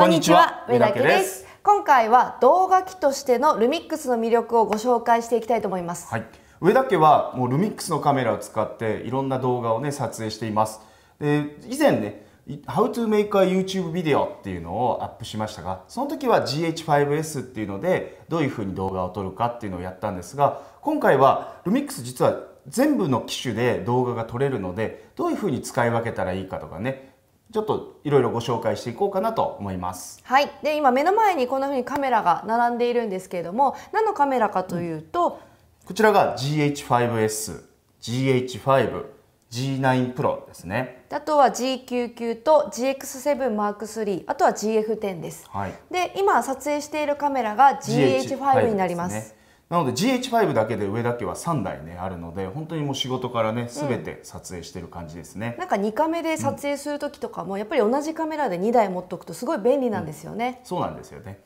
こんにちは上田家です今回は動画機としてのルミックスの魅力をご紹介していきたいと思います、はい、上田家はもうルミックスのカメラを使っていろんな動画をね撮影していますで以前ね How to make a YouTube ビデオっていうのをアップしましたがその時は GH5S っていうのでどういうふうに動画を撮るかっていうのをやったんですが今回はルミックス実は全部の機種で動画が撮れるのでどういうふうに使い分けたらいいかとかねちょっといろいろご紹介していこうかなと思います。はい。で今目の前にこんなうにカメラが並んでいるんですけれども、何のカメラかというと、うん、こちらが GH5S、GH5、G9 Pro ですね。あとは G99 と GX7 Mark III、あとは GF10 です。はい。で今撮影しているカメラが GH5 になります。なので GH5 だけで上だけは3台ねあるので本当にもう仕事からね全て撮影してる感じですね、うん、なんか2カメで撮影する時とかも、やっぱり同じカメラで2台持っとくとすごい便利なんですよね、うん、そうなんですよね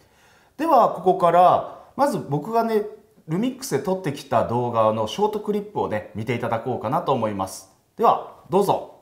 ではここからまず僕がねルミックスで撮ってきた動画のショートクリップをね見ていただこうかなと思いますではどうぞ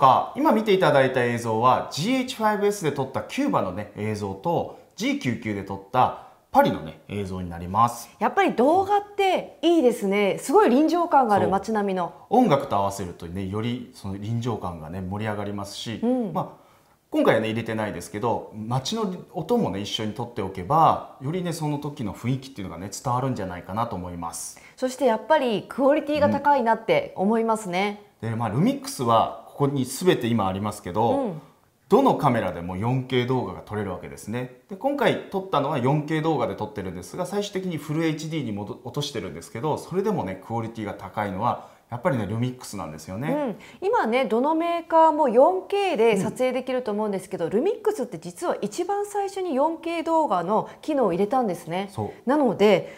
か今見ていただいた映像は GH5S で撮ったキューバの、ね、映像と G99 で撮ったパリのね映像になりますやっぱり動画っていいですねすごい臨場感がある街並みの音楽と合わせるとねよりその臨場感がね盛り上がりますし、うん、まあ今回はね入れてないですけど街の音もね一緒に撮っておけばよりねその時の雰囲気っていうのがね伝わるんじゃないかなと思いますそしてやっぱりクオリティが高いなって思いますね、うん、でまあルミックスはこに全て今ありますけど、うん、どのカメラでも 4K 動画が撮れるわけですねで今回撮ったのは 4K 動画で撮ってるんですが最終的にフル HD に落としてるんですけどそれでもねクオリティが高いのはやっぱりねルミックスなんですよね、うん、今ねどのメーカーも 4K で撮影できると思うんですけど、うん、ルミックスって実は一番最初に 4K 動画の機能を入れたんですねそなので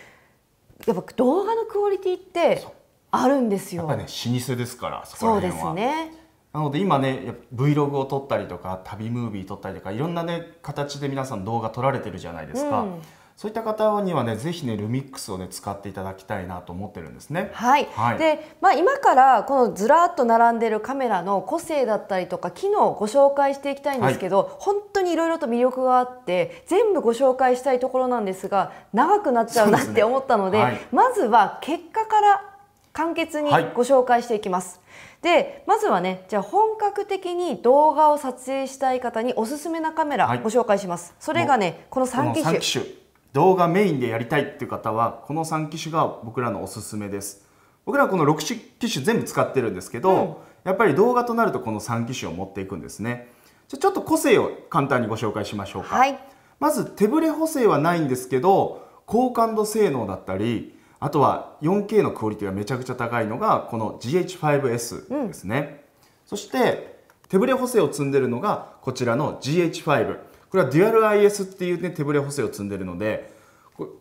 やっぱ動画のクオリティってあるんですよやっぱね老舗ですからそこはそうですねなので今ね Vlog を撮ったりとか旅ムービー撮ったりとかいろんなね形で皆さん動画撮られてるじゃないですか。うんそういった方にはね、ぜひね、ルミックスをね、使っていただきたいなと思ってるんですね。はい。はい、で、まあ、今からこのずらっと並んでるカメラの個性だったりとか、機能をご紹介していきたいんですけど、はい、本当にいろいろと魅力があって、全部ご紹介したいところなんですが、長くなっちゃうなって思ったので、でねはい、まずは結果から簡潔にご紹介していきます。はいでまずはねじゃあ本格的に動画を撮影したい方におすすめなカメラご紹介します、はい、それがねこの3機種機種動画メインでやりたいっていう方はこの3機種が僕らのおすすめです僕らはこの6機種全部使ってるんですけど、うん、やっぱり動画となるとこの3機種を持っていくんですねじゃちょっと個性を簡単にご紹介しましょうか、はい、まず手ブレ補正はないんですけど高感度性能だったりあとは 4K のクオリティがめちゃくちゃ高いのがこの GH5S ですね、うん、そして手ブレ補正を積んでるのがこちらの GH5 これはデュアル IS っていう、ね、手ブレ補正を積んでるので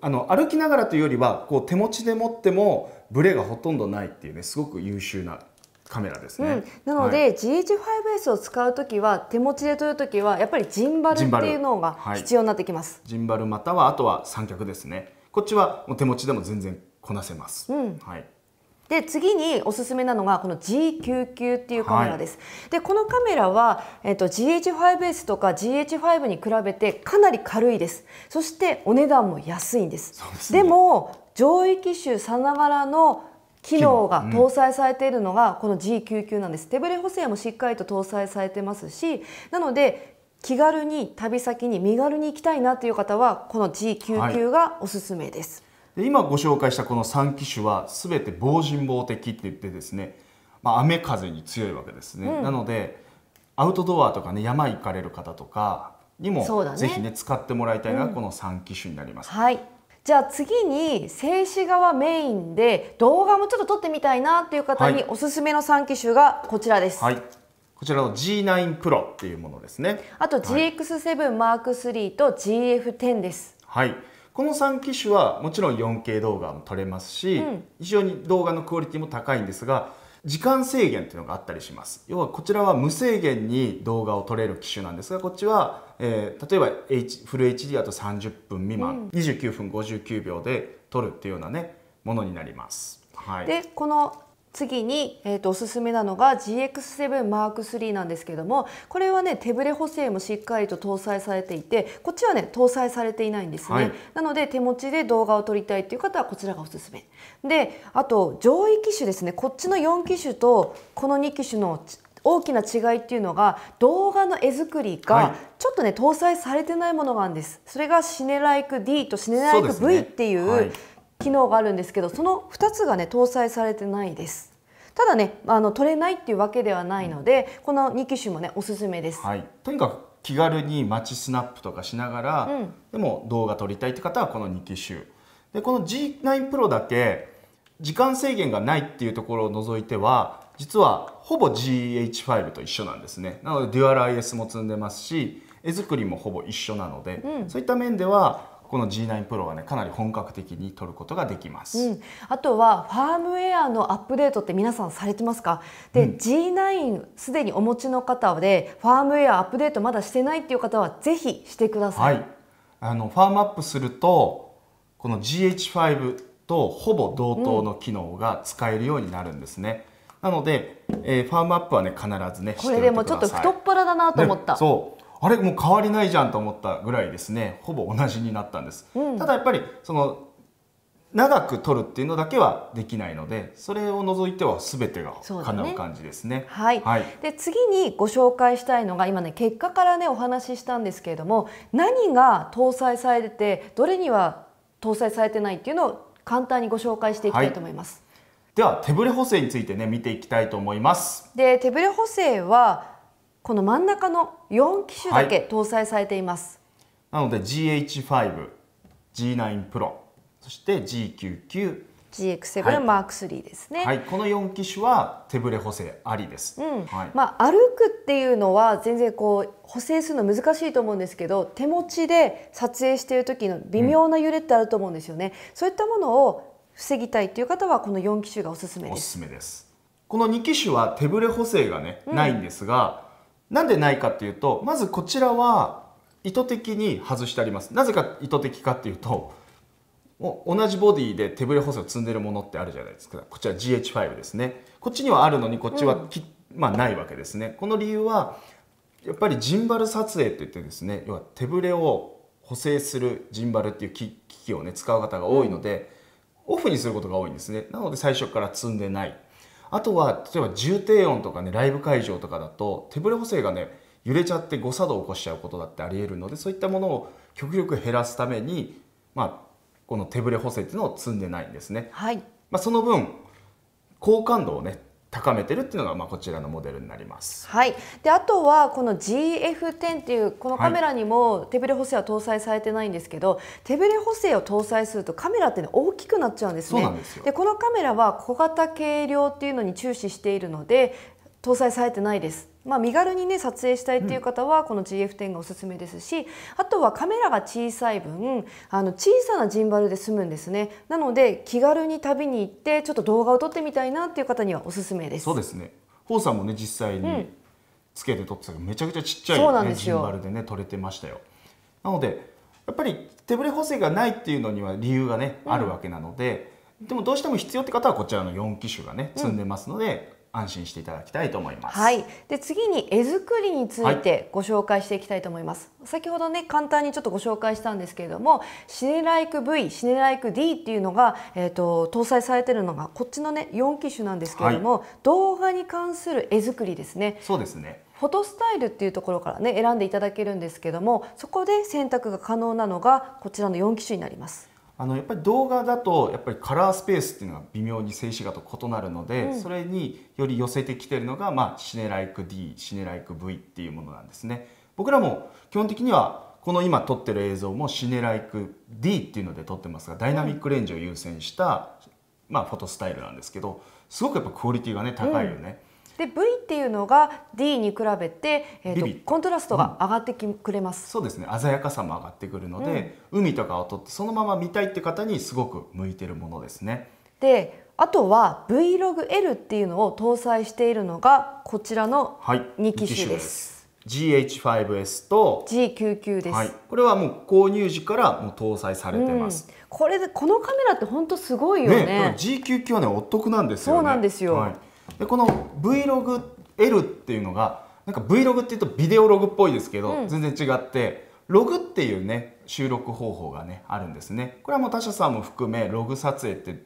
あの歩きながらというよりはこう手持ちで持ってもブレがほとんどないっていうねすごく優秀なカメラですね、うん、なので、はい、GH5S を使う時は手持ちで撮る時はやっぱりジンバルっていうのが必要になってきますジンはい、ジンバルまたはあとは三脚ですねこっちはもう手持ちでも全然こなせます。うん、はいで次におすすめなのがこの G99 っていうカメラです。はい、でこのカメラは、えっと、GH5S とか GH5 に比べてかなり軽いです。そしてお値段も安いんです。でね、でも上位機種さながらの機能が搭載されているのがこの G99 なんです。手ブレ補正もしっかりと搭載されてますし、なので気軽に旅先に身軽に行きたいなという方はこの G99 がおすすめです。はいで今ご紹介したこの3機種は全て防塵防滴って言ってですね、まあ、雨風に強いわけですね、うん、なのでアウトドアとかね山行かれる方とかにも、ね、ぜひね使ってもらいたいのがこの3機種になります、うん、はいじゃあ次に静止画はメインで動画もちょっと撮ってみたいなっていう方におすすめの3機種がこちらです、はい、こちらの G9 p r っていうものですねあと GX7 Mark と GF10 です、はいこの3機種はもちろん 4K 動画も撮れますし、うん、非常に動画のクオリティも高いんですが時間制限っていうのがあったりします要はこちらは無制限に動画を撮れる機種なんですがこっちは、えー、例えば、H、フル HD だと30分未満、うん、29分59秒で撮るっていうようなねものになります。はい、でこの次に、えーと、おすすめなのが GX7M3 なんですけどもこれはね手ブレ補正もしっかりと搭載されていてこっちはね搭載されていないんですね、はい、なので手持ちで動画を撮りたいっていう方はこちらがおすすめであと上位機種ですねこっちの4機種とこの2機種の大きな違いっていうのが動画の絵作りがちょっとね、搭載されてないものがあるんですそれがシネライク D とシネライク V っていう、はい機能があるんですけどその2つがね搭載されてないですただねあの取れないっていうわけではないので、うん、この2機種もねおすすめです、はい、とにかく気軽に街スナップとかしながら、うん、でも動画撮りたいって方はこの2機種でこの G9 Pro だけ時間制限がないっていうところを除いては実はほぼ GH5 と一緒なんですねなのでデュアル IS も積んでますし絵作りもほぼ一緒なので、うん、そういった面ではこの G9 Pro はねかなり本格的に撮ることができます、うん、あとはファームウェアのアップデートって皆さんされてますかで、うん、G9 すでにお持ちの方でファームウェアアップデートまだしてないっていう方はぜひしてください、はい、あのファームアップするとこの GH5 とほぼ同等の機能が使えるようになるんですね、うん、なので、えー、ファームアップはね必ずねこれでもちょっと太っ腹だなと思った、ね、そあれもう変わりないじゃんと思ったぐらいですねほぼ同じになったんです、うん、ただやっぱりその長く取るっていうのだけはできないのでそれを除いては全てが叶う感じですね、ね、はい、はい、で次にご紹介したいのが今ね結果からねお話ししたんですけれども何が搭載されててどれには搭載されてないっていうのを簡単にご紹介していきたいと思います、はい、では手ブレ補正についてね見ていきたいと思いますで手ブレ補正はこの真ん中の四機種だけ搭載されています、はい、なので GH5、G9 Pro、そして GQQ、GX7M3 ですね、はい、はい、この四機種は手ブレ補正ありです、うんはい、まあ、歩くっていうのは全然こう補正するの難しいと思うんですけど手持ちで撮影している時の微妙な揺れってあると思うんですよね、うん、そういったものを防ぎたいという方はこの四機種がおすすめですおすすめですこの二機種は手ブレ補正がね、うん、ないんですがなんでないかっていうとまずこちらは意図的に外してありますなぜか意図的かっていうと同じボディで手ブレ補正を積んでるものってあるじゃないですかこちら GH5 ですねこっちにはあるのにこっちはき、うん、まあ、ないわけですねこの理由はやっぱりジンバル撮影っていってですね要は手ブレを補正するジンバルっていう機器をね使う方が多いので、うん、オフにすることが多いんですねなので最初から積んでないあとは例えば重低音とかねライブ会場とかだと手ブレ補正がね揺れちゃって誤作動を起こしちゃうことだってありえるのでそういったものを極力減らすために、まあ、この手ブレ補正っていうのを積んでないんですね。はいまあ、その分好感度をね高めてるっていうのがまあこちらのモデルになります。はい。であとはこの GF10 っていうこのカメラにも手ブレ補正は搭載されてないんですけど、はい、手ブレ補正を搭載するとカメラって、ね、大きくなっちゃうんですね。でこのカメラは小型軽量っていうのに注視しているので、搭載されてないです。まあ、身軽にね撮影したいっていう方はこの GF10 がおすすめですし、うん、あとはカメラが小さい分あの小さなジンバルで済むんですねなので気軽に旅に行ってちょっと動画を撮ってみたいなっていう方にはおすすめですそうですねホウさんもね実際につけて撮ってたけど、うん、めちゃくちゃちっちゃい、ね、そうなんですよジンバルでね撮れてましたよなのでやっぱり手ぶれ補正がないっていうのには理由がね、うん、あるわけなのででもどうしても必要って方はこちらの4機種がね積んでますので、安心していただきたいと思います。はい。で次に絵作りについてご紹介していきたいと思います。はい、先ほどね簡単にちょっとご紹介したんですけれども、シネライク V、シネライク D っていうのがえっ、ー、と搭載されてるのがこっちのね4機種なんですけれども、はい、動画に関する絵作りですね。そうですね。フォトスタイルっていうところからね選んでいただけるんですけども、そこで選択が可能なのがこちらの4機種になります。あのやっぱり動画だとやっぱりカラースペースっていうのは微妙に静止画と異なるので、うん、それにより寄せてきてるのが、まあ、シネライク D シネライク V っていうものなんですね僕らも基本的にはこの今撮ってる映像もシネライク D っていうので撮ってますがダイナミックレンジを優先した、まあ、フォトスタイルなんですけどすごくやっぱクオリティがね高いよね。うんで V っていうのが D に比べて、えーと、コントラストが上がってき、くれます、そうですね鮮やかさも上がってくるので、うん、海とかを撮ってそのまま見たいって方にすごく向いてるものですね。であとは Vlogl っていうのを搭載しているのがこちらの2機種です。はい GH5S と G99 です、はい、これはもう購入時からもう搭載されてます、うん、これでこのカメラって本当すごいよねね G99 はねお得なんですよ、ね、そうなんですよ、はいでこの Vlogl っていうのがなんか Vlog っていうとビデオログっぽいですけど、うん、全然違ってログっていうね収録方法がねあるんですねこれはもう他社さんも含めログ撮影って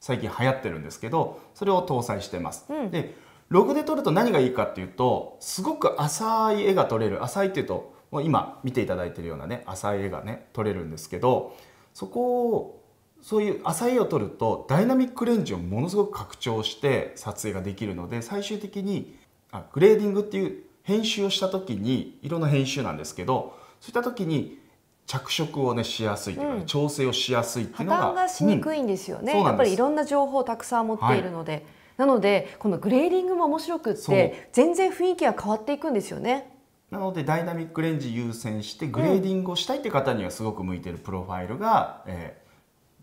最近流行ってるんですけどそれを搭載してます、うん、でログで撮ると何がいいかっていうとすごく浅い絵が撮れる浅いっていうともう今見ていただいてるようなね浅い絵がね撮れるんですけどそこをそういう浅い絵を撮るとダイナミックレンジをものすごく拡張して撮影ができるので最終的にあグレーディングっていう編集をした時にいろんな編集なんですけどそういった時に着色をねしやすいというか、ねうん、調整をしやすいっていうのが破綻がしにくいんですよね、うん、やっぱりいろんな情報をたくさん持っているので、はい、なのでこのグレーディングも面白くって全然雰囲気が変わっていくんですよねなのでダイナミックレンジ優先してグレーディングをしたいって方にはすごく向いてるプロファイルが、うん、えー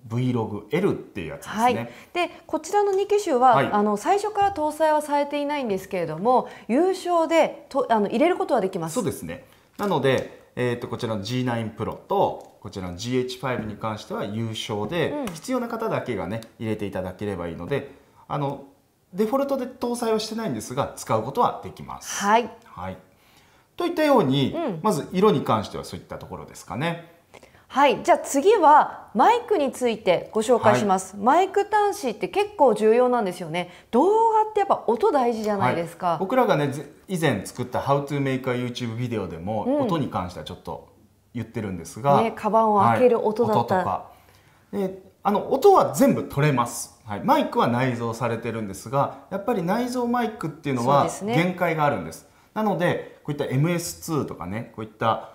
Vlog-L っていうやつですね、はい、でこちらの2機種は、はい、あの最初から搭載はされていないんですけれども優勝でとあの入れることはできますそうですねなので、えーと、こちらの G9 Pro とこちらの GH5 に関しては優勝で、うん、必要な方だけがね入れていただければいいのであのデフォルトで搭載はしてないんですが使うことはできます。はい、はい、といったように、うん、まず色に関してはそういったところですかね。はいじゃあ次はマイクについてご紹介します、はい、マイク端子って結構重要なんですよね動画ってやっぱ音大事じゃないですか、はい、僕らがね以前作った「How to make a YouTube ビデオ」でも、音に関してはちょっと言ってるんですが、ね、カバンを開ける音だった、はい、であの音は全部取れます、はい、マイクは内蔵されてるんですがやっぱり内蔵マイクっていうのは限界があるんです、ね、なのでこういった MS2 とかねこういった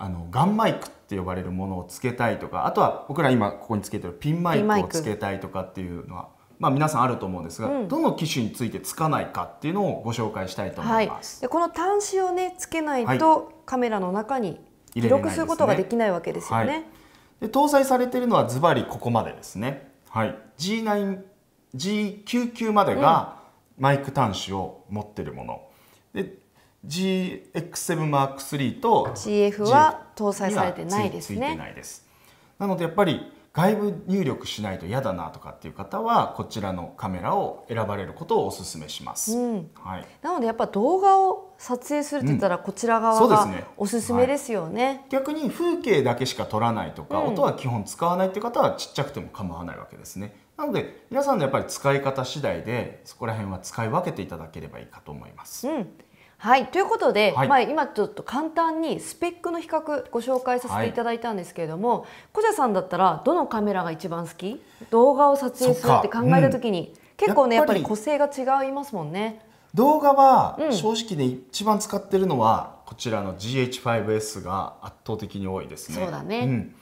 あのガンマイクって呼ばれるものをつけたいとかあとは僕ら今ここにつけてるピンマイクをつけたいとかっていうのは、まあ、皆さんあると思うんですが、うん、どの機種についてつかないかっていうのをご紹介したいと思います。はい、この端子をねつけないと、はい、カメラの中に記録することができないわけですよね。で、ねはい、搭載されているのはズバリここまでですね。はい、G9 G99 までがマイク端子を持ってるもの。で GX7M3 と GF は搭載されてないですね。なすなのでやっぱり外部入力しないと嫌だなとかっていう方はこちらのカメラを選ばれることをお勧めします、うん、はい、なのでやっぱ動画を撮影するって言ったらこちら側がおすすめですよねうんねはい、逆に風景だけしか撮らないとか、音は基本使わないっていう方はちっちゃくても構わないわけですねなので皆さんのやっぱり使い方次第でそこら辺は使い分けていただければいいかと思います、うんはいということで、はい、まあ、今ちょっと簡単にスペックの比較ご紹介させていただいたんですけれども、はい、さんだったらどのカメラが一番好き動画を撮影するって考えた時に、うん、結構ねやっぱり個性が違いますもんね。動画は正直ね、うん、一番使ってるのはこちらの GH5S が圧倒的に多いですね。そうだね、うん、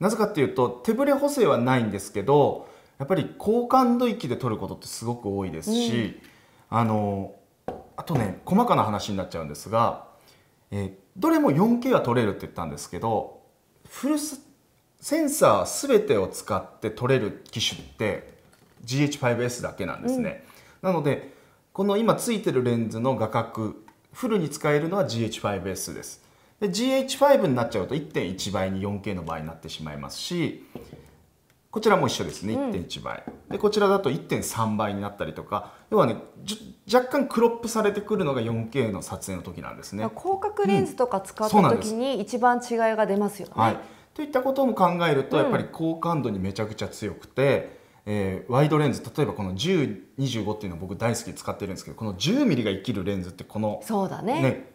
なぜかっていうと手ぶれ補正はないんですけどやっぱり高感度域で撮ることってすごく多いですし、うん、あのあとね細かな話になっちゃうんですが、えどれも 4K は撮れるって言ったんですけどフルセンサー全てを使って撮れる機種って GH5S だけなんですね、うん、なのでこの今ついてるレンズの画角フルに使えるのは GH5S ですで GH5 になっちゃうと1.1倍に 4K の場合になってしまいますしこちらも一緒ですね、1.1倍。で、こちらだと1.3倍になったりとか、要はね、若干クロップされてくるのが 4K の撮影の時なんですね。広角レンズとか使った時に一番違いが出ますよね。うんはい、といったことも考えると、やっぱり好感度にめちゃくちゃ強くて、えー、ワイドレンズ例えばこの1025っていうの僕大好き使ってるんですけどこの10ミリが生きるレンズってこのそうだねね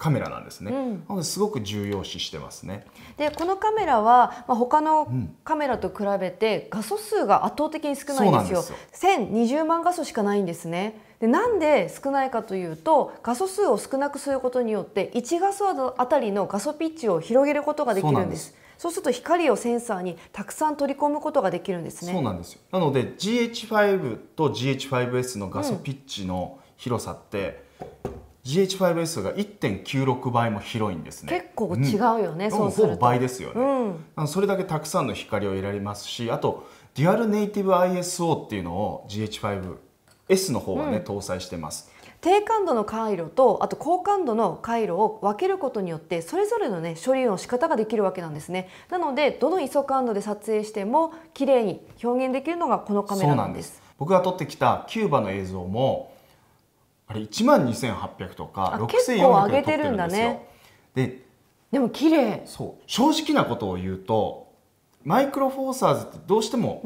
カメラなんですね、うん、すごく重要視してますねでこのカメラは、まあ、他のカメラと比べて画素数が圧倒的に少ないんですよ1020万画素しかないんですねでなんで少ないかというと画素数を少なくすることによって1画素あたりの画素ピッチを広げることができるんですそうすると光をセンサーにたくさん取り込むことができるんですねそうなんですよなので GH5 と GH5S の画素ピッチの広さって、うん GH5S が1.96倍も広いんですね結構違うよね、うん、そうすると倍ですよね、うん、それだけたくさんの光を得られますしあとデュアルネイティブ ISO っていうのを GH5S の方はね、うん、搭載してます低感度の回路とあと高感度の回路を分けることによってそれぞれのね処理の仕方ができるわけなんですねなのでどの ISO 感度で撮影しても綺麗に表現できるのがこのカメラなんです僕が撮ってきたキューバの映像もあれ1万2800とか6400結構上げてるんだねででも綺麗そう正直なことを言うとマイクロフォーサーズってどうしても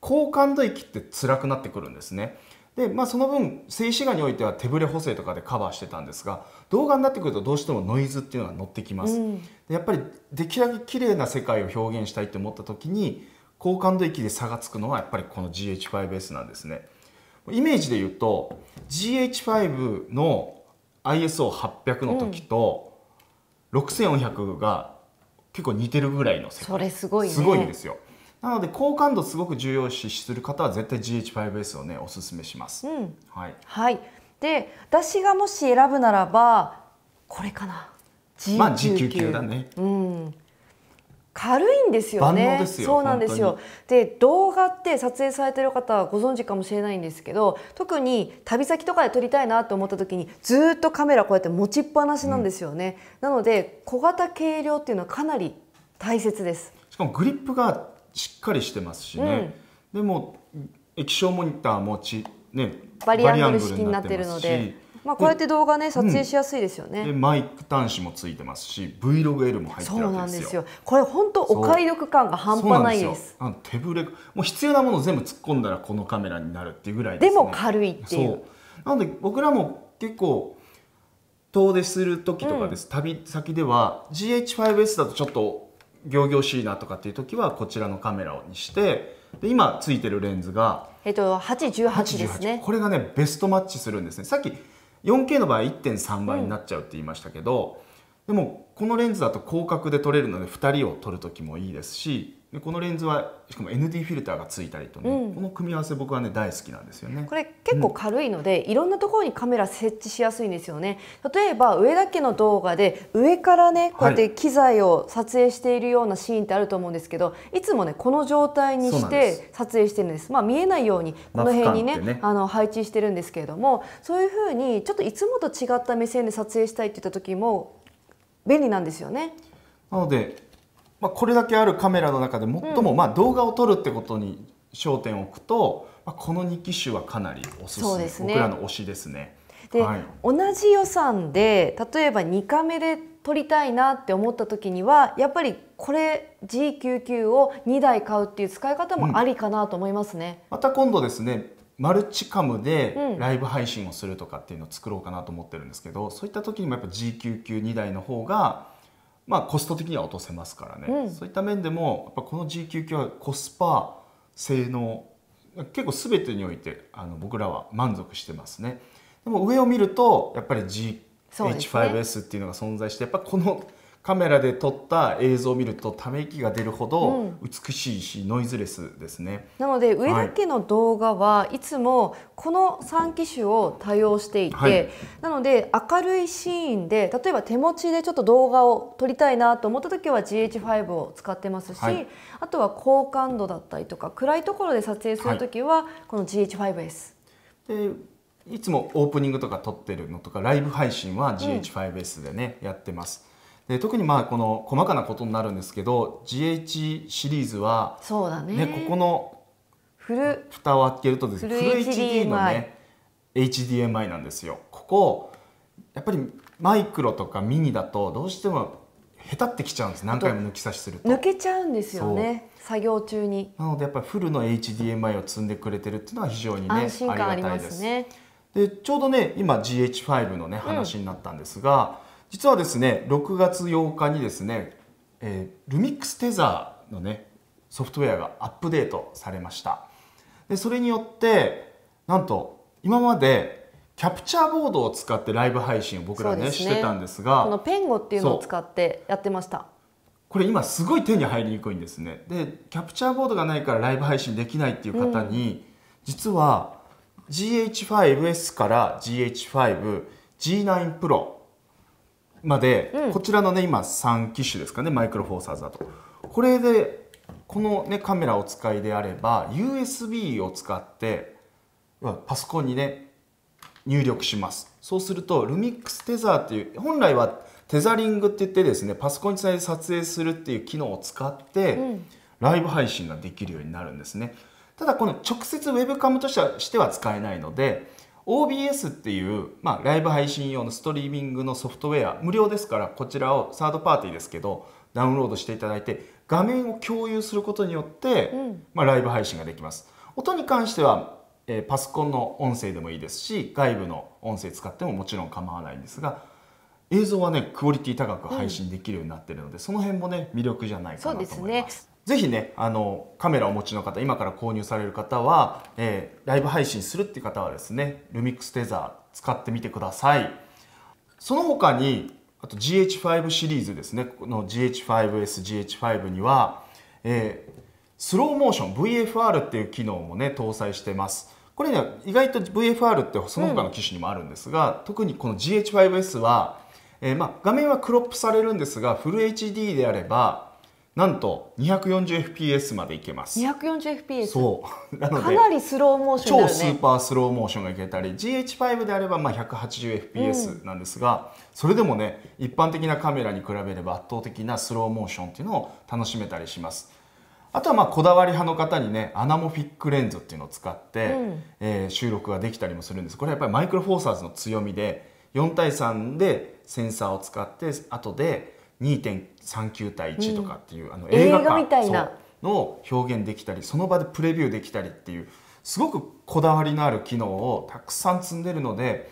高感度域って辛くなってくるんですねで、まあ、その分静止画においては手ぶれ補正とかでカバーしてたんですが動画になってくるとどうしてもノイズっていうのが乗ってきます、うん、やっぱりできるだけ綺麗な世界を表現したいと思った時に高感度域で差がつくのはやっぱりこの GH5S なんですね。イメージで言うと GH5 の ISO800 の時と、6400が結構似てるぐらいの世界それすごい、ね、すごいんですよなので好感度すごく重要視する方は絶対 GH5S をねおすすめします、うん、はい、はい、で私がもし選ぶならばこれかな G99、まあ G99 だねうん軽いんですよねですよそうなんですよで動画って撮影されてる方はご存知かもしれないんですけど特に旅先とかで撮りたいなと思った時にずっとカメラこうやって持ちっぱなしなんですよね、うん、なので小型軽量っていうのはかなり大切ですしかもグリップがしっかりしてますしね、うん、でも液晶モニター持ちねバリアングル式になってるのでまあ、こうやって動画ね撮影しやすいですよね、うん、マイク端子もついてますし Vlogl も入ってるわですよそうなんですよこれ本当お買い得感が半端ないですあの手ぶれもう必要なもの全部突っ込んだらこのカメラになるっていうぐらいで、ね、も軽いっていうなので僕らも結構遠出する時とかです、うん、旅先では GH5S だとちょっと仰々しいなとかっていう時はこちらのカメラにしてで今ついてるレンズが、えっと、818ですねこれがねベストマッチするんですねさっき 4K の場合1.3倍になっちゃうって言いましたけど、でもこのレンズだと広角で撮れるので2人を撮る時もいいですしでこのレンズはしかも ND フィルターがついたりとね、うん、この組み合わせ僕はね大好きなんですよねこれ結構軽いので、うん、いろんなところにカメラ設置しやすいんですよね例えば上だけの動画で上からねこうやって機材を撮影しているようなシーンってあると思うんですけど、はい、いつもねこの状態にして撮影してるんですまあ見えないようにこの辺にね、ね、あの配置してるんですけれどもそういうふうにちょっといつもと違った目線で撮影したいって言った時も便利なんですよね。なので、まあ、これだけあるカメラの中で最も、まあ動画を撮るってことに焦点を置くと、まあ、この2機種はかなりおすすめす、ね、僕らの推しですね。で、はい、同じ予算で例えば2カメで撮りたいなって思った時にはやっぱりこれ G99 を2台買うっていう使い方もありかなと思いますね、うん、また今度ですねマルチカムでライブ配信をするとかっていうのを作ろうかなと思ってるんですけど、うん、そういった時にもやっぱ GQ 9 2台の方が、まあ、コスト的には落とせますからね、うん、そういった面でもやっぱこの GQ 9はコスパ性能結構全てにおいてあの僕らは満足してますね。でも上を見るとやっぱり G H5S っていうのが存在してやっぱこのカメラで撮った映像を見るとため息が出るほど美しいし、うん、ノイズレスですねなので上田家の動画はいつもこの3機種を多用していて、はい、なので明るいシーンで例えば手持ちでちょっと動画を撮りたいなと思った時は GH5 を使ってますし、はい、あとは高感度だったりとか暗いところで撮影する時はこの GH5S。でいつもオープニングとか撮ってるのとかライブ配信は GH5S でね、うん、やってます。で特にまあこの細かなことになるんですけど GH シリーズは、そうだね、ね、ここの蓋を開けるとですねフル HD のね HDMI なんですよ。ここやっぱりマイクロとかミニだとどうしてもへたってきちゃうんです何回も抜き差しすると抜けちゃうんですよね作業中になのでやっぱりフルの HDMI を積んでくれてるっていうのは非常にね安心感ありますねでちょうどね今 GH5 のね話になったんですが、実はですね6月8日にですね、えー、ルミックステザーのねソフトウェアがアップデートされましたでそれによってなんと今までキャプチャーボードを使ってライブ配信を僕らね、ね、してたんですがこのペンゴっていうのを使ってやってましたこれ今すごい手に入りにくいんですねでキャプチャーボードがないからライブ配信できないっていう方に、うん、実は GH5S から GH5G9 Pro まで、うん、こちらのね今3機種ですかねマイクロフォーサーズだとこれでこの、ね、カメラを使いであれば USB を使ってパソコンにね入力しますそうするとルミックステザーっていう本来はテザリングって言ってですねパソコンにつないで撮影するっていう機能を使って、うん、ライブ配信ができるようになるんですねただこの直接ウェブカムとしては使えないので OBS っていう、まあ、ライブ配信用のストリーミングのソフトウェア無料ですからこちらをサードパーティーですけどダウンロードしていただいて画面を共有することによって、うん、まあ、ライブ配信ができます音に関しては、えー、パソコンの音声でもいいですし外部の音声使ってももちろん構わないんですが映像はねクオリティ高く配信できるようになってるので、うん、その辺もね魅力じゃないかなと思います。そうですねぜひね、あの、カメラをお持ちの方、今から購入される方は、えー、ライブ配信するっていう方はですね、ルミックステザー使ってみてください。その他に、あと GH5 シリーズですね、この GH5S、GH5 には、えー、スローモーション、VFR っていう機能もね、搭載してます。これね、意外と VFR ってその他の機種にもあるんですが、うん、特にこの GH5S は、えー、まあ、画面はクロップされるんですが、フル HD であれば、なんと 240fps までいけます 240fps そう なのでかなりスローモーション、ね、超スーパースローモーションがいけたり GH5 であればまあ 180fps なんですが、うん、それでもね一般的なカメラに比べれば圧倒的なスローモーションっていうのを楽しめたりしますあとはまあこだわり派の方にねアナモフィックレンズっていうのを使って、うん、えー、収録ができたりもするんですこれやっぱりマイクロフォーサーズの強みで4対3でセンサーを使って後で2.39対1とかっていう、うん、あの映画のみたいなの表現できたりその場でプレビューできたりっていうすごくこだわりのある機能をたくさん積んでるので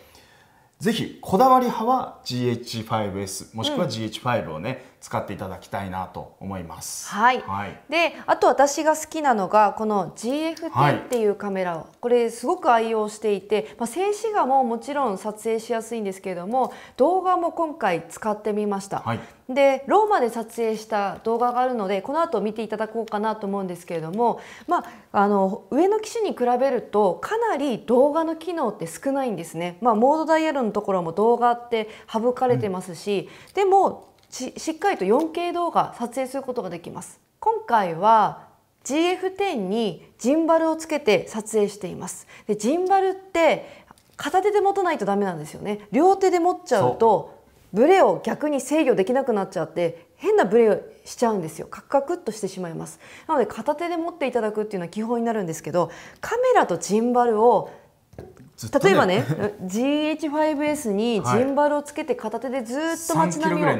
ぜひこだわり派は GH5S もしくは GH5 をね、使っていただきたいなと思います。はい。はい、で、あと私が好きなのがこの GFT っていうカメラを、はい、これすごく愛用していて、まあ、静止画ももちろん撮影しやすいんですけれども、動画も今回使ってみました。はい、で、ローマで撮影した動画があるので、この後見ていただこうかなと思うんですけれども、まああの上の機種に比べるとかなり動画の機能って少ないんですね。まあモードダイヤルのところも動画って省かれてますし、うん、でもししっかりと 4K 動画撮影することができます今回は GF10 にジンバルをつけて撮影していますでジンバルって片手で持たないとダメなんですよね両手で持っちゃうとブレを逆に制御できなくなっちゃって変なブレをしちゃうんですよカクカクっとしてしまいますなので片手で持っていただくっていうのは基本になるんですけどカメラとジンバルを例えばね GH5S にジンバルをつけて片手でずっと街並みを、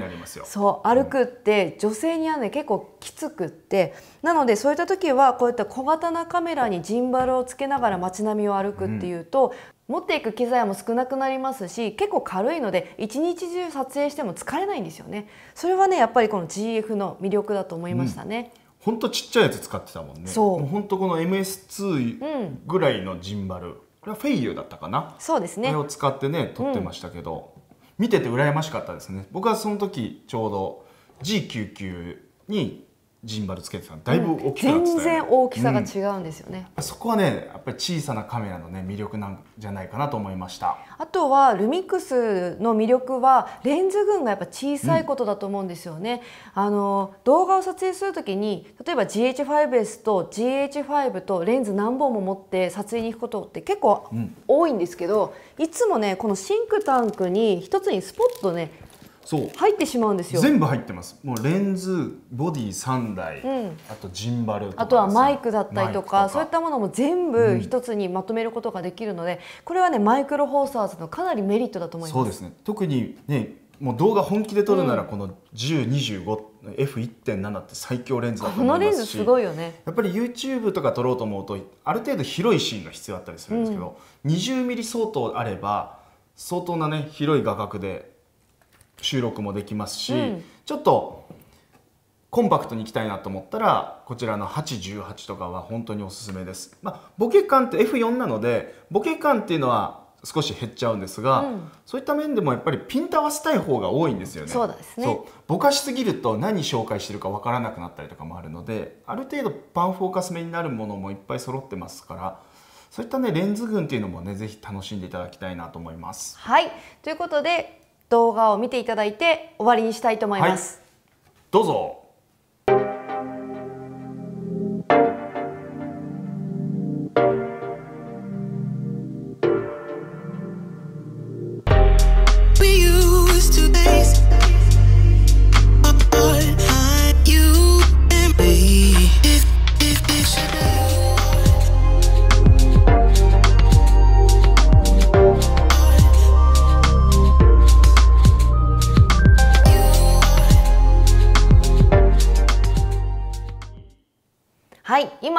そう歩くって、女性にはね結構きつくってなのでそういった時はこういった小型なカメラにジンバルをつけながら街並みを歩くっていうと、うん、持っていく機材も少なくなりますし結構軽いので一日中撮影しても疲れないんですよねそれはねやっぱりこの GF の魅力だと思いましたね。うんほんちっちゃいやつ使ってたもんねそうほんこの MS2 ぐらいのジンバル、うんこれはフェイユーだったかなそうですねあれを使ってね撮ってましたけど、見てて羨ましかったですね僕はその時ちょうど G99 にジンバルつけてただいぶ大きくなってた、ねうん、全然大きさが違うんですよね、うん、そこはねやっぱり小さなカメラのね魅力なんじゃないかなと思いましたあとはルミックスの魅力はレンズ群がやっぱ小さいことだと思うんですよね、うん、あの動画を撮影するときに例えば GH5S と GH5 とレンズ何本も持って撮影に行くことって結構多いんですけど、いつもねこのシンクタンクに一つにスポットねそう入ってしまうんですよ全部入ってますもうレンズボディ3台、うん、あとジンバルとか、あとはマイクだったりとかそういったものも全部一つにまとめることができるので、うん、これはねマイクロフォーサーズのかなりメリットだと思いますそうですね特にねもう動画本気で撮るならこの1025、F1.7 って最強レンズだと思いますこのレンズすごいよねやっぱり YouTube とか撮ろうと思うとある程度広いシーンが必要だったりするんですけど、うん、20mm 相当あれば相当なね広い画角で収録もできますし、うん、ちょっとコンパクトにいきたいなと思ったらこちらの818とかは本当におすすめです、まあ、ボケ感って F4 なのでボケ感っていうのは少し減っちゃうんですが、うん、そういった面でもやっぱりピント合わせたい方が多いんですよね。そうですねぼかしすぎると何紹介してるかわからなくなったりとかもあるのである程度パンフォーカス目になるものもいっぱい揃ってますからそういったねレンズ群っていうのもね是非楽しんでいただきたいなと思います。はいということで動画を見ていただいて終わりにしたいと思います、はい、どうぞ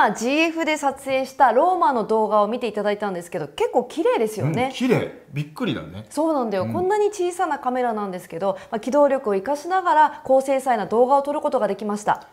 今 GF で撮影したローマの動画を見ていただいたんですけど結構綺麗ですよね、うん、綺麗びっくりだねそうなんだよ、うん、こんなに小さなカメラなんですけど、まあ、機動力を生かしながら高精細な動画を撮ることができました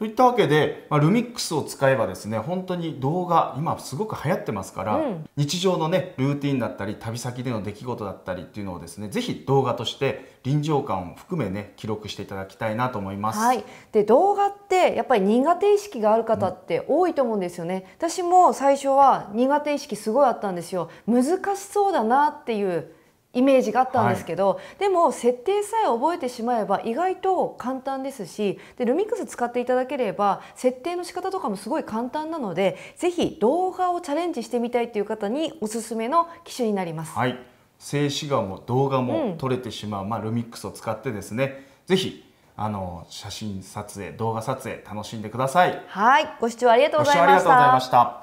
といったわけで、まあ、ルミックスを使えばですね本当に動画今すごく流行ってますから、うん、日常のねルーティンだったり旅先での出来事だったりっていうのをですね是非動画として臨場感を含めね記録していただきたいなと思います。はい、で動画ってやっぱり苦手意識がある方って多いと思うんですよね。うん、私も最初は苦手意識すごいあったんですよ。難しそうだなっていうイメージがあったんですけど、はい、でも設定さえ覚えてしまえば意外と簡単ですしでルミックス使っていただければ設定の仕方とかもすごい簡単なのでぜひ動画をチャレンジしてみたいという方におすすめの機種になります、はい、静止画も動画も撮れてしまう、うん、まあ、ルミックスを使ってですねぜひあの写真撮影動画撮影楽しんでくださいはいご視聴ありがとうございました